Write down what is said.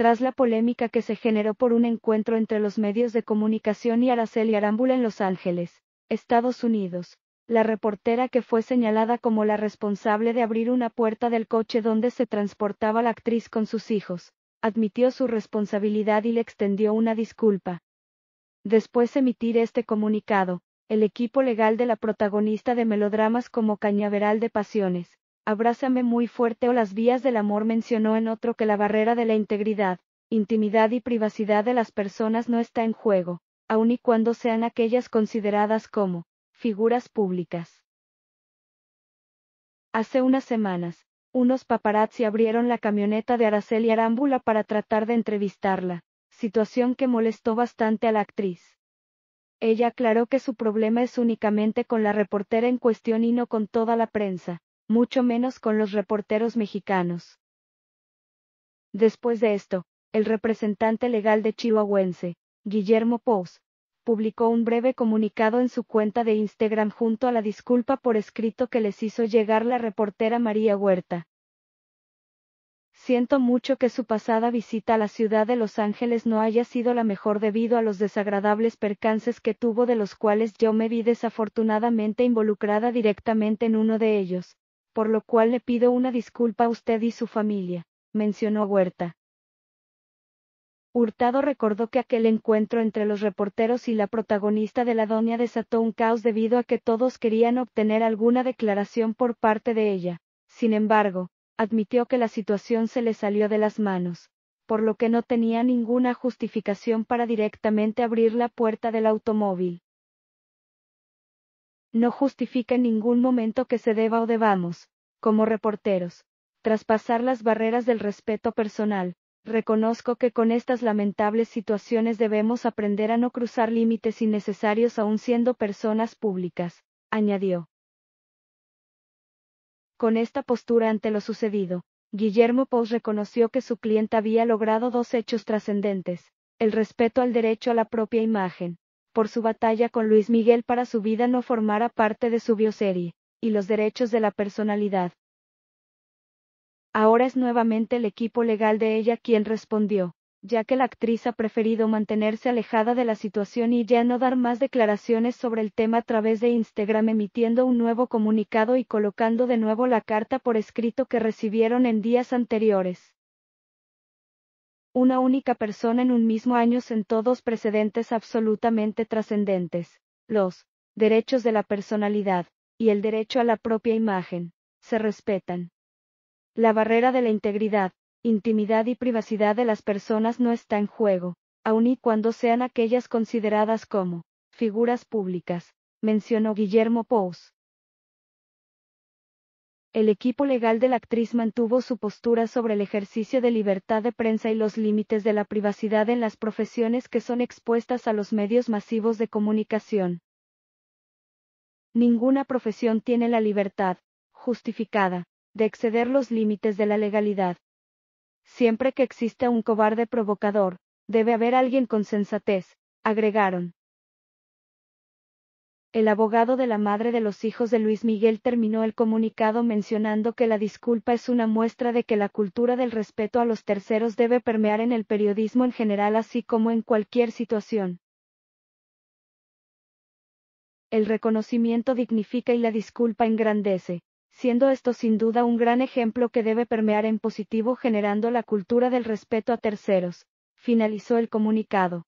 Tras la polémica que se generó por un encuentro entre los medios de comunicación y Araceli Arámbula en Los Ángeles, Estados Unidos, la reportera que fue señalada como la responsable de abrir una puerta del coche donde se transportaba la actriz con sus hijos, admitió su responsabilidad y le extendió una disculpa. Después de emitir este comunicado, el equipo legal de la protagonista de melodramas como Cañaveral de Pasiones, abrázame muy fuerte o oh, las vías del amor mencionó en otro que la barrera de la integridad, intimidad y privacidad de las personas no está en juego, aun y cuando sean aquellas consideradas como figuras públicas. Hace unas semanas, unos paparazzi abrieron la camioneta de Araceli Arámbula para tratar de entrevistarla, situación que molestó bastante a la actriz. Ella aclaró que su problema es únicamente con la reportera en cuestión y no con toda la prensa, mucho menos con los reporteros mexicanos. Después de esto, el representante legal de Chihuahuense, Guillermo Pous, publicó un breve comunicado en su cuenta de Instagram junto a la disculpa por escrito que les hizo llegar la reportera María Huerta. Siento mucho que su pasada visita a la ciudad de Los Ángeles no haya sido la mejor debido a los desagradables percances que tuvo de los cuales yo me vi desafortunadamente involucrada directamente en uno de ellos por lo cual le pido una disculpa a usted y su familia, mencionó Huerta. Hurtado recordó que aquel encuentro entre los reporteros y la protagonista de la doña desató un caos debido a que todos querían obtener alguna declaración por parte de ella. Sin embargo, admitió que la situación se le salió de las manos, por lo que no tenía ninguna justificación para directamente abrir la puerta del automóvil no justifica en ningún momento que se deba o debamos, como reporteros, traspasar las barreras del respeto personal. Reconozco que con estas lamentables situaciones debemos aprender a no cruzar límites innecesarios aún siendo personas públicas, añadió. Con esta postura ante lo sucedido, Guillermo Post reconoció que su cliente había logrado dos hechos trascendentes, el respeto al derecho a la propia imagen, por su batalla con Luis Miguel para su vida no formara parte de su bioserie, y los derechos de la personalidad. Ahora es nuevamente el equipo legal de ella quien respondió, ya que la actriz ha preferido mantenerse alejada de la situación y ya no dar más declaraciones sobre el tema a través de Instagram emitiendo un nuevo comunicado y colocando de nuevo la carta por escrito que recibieron en días anteriores una única persona en un mismo año en todos precedentes absolutamente trascendentes, los derechos de la personalidad y el derecho a la propia imagen, se respetan. La barrera de la integridad, intimidad y privacidad de las personas no está en juego, aun y cuando sean aquellas consideradas como figuras públicas, mencionó Guillermo Pous el equipo legal de la actriz mantuvo su postura sobre el ejercicio de libertad de prensa y los límites de la privacidad en las profesiones que son expuestas a los medios masivos de comunicación. Ninguna profesión tiene la libertad, justificada, de exceder los límites de la legalidad. Siempre que exista un cobarde provocador, debe haber alguien con sensatez, agregaron el abogado de la madre de los hijos de Luis Miguel terminó el comunicado mencionando que la disculpa es una muestra de que la cultura del respeto a los terceros debe permear en el periodismo en general así como en cualquier situación. El reconocimiento dignifica y la disculpa engrandece, siendo esto sin duda un gran ejemplo que debe permear en positivo generando la cultura del respeto a terceros, finalizó el comunicado.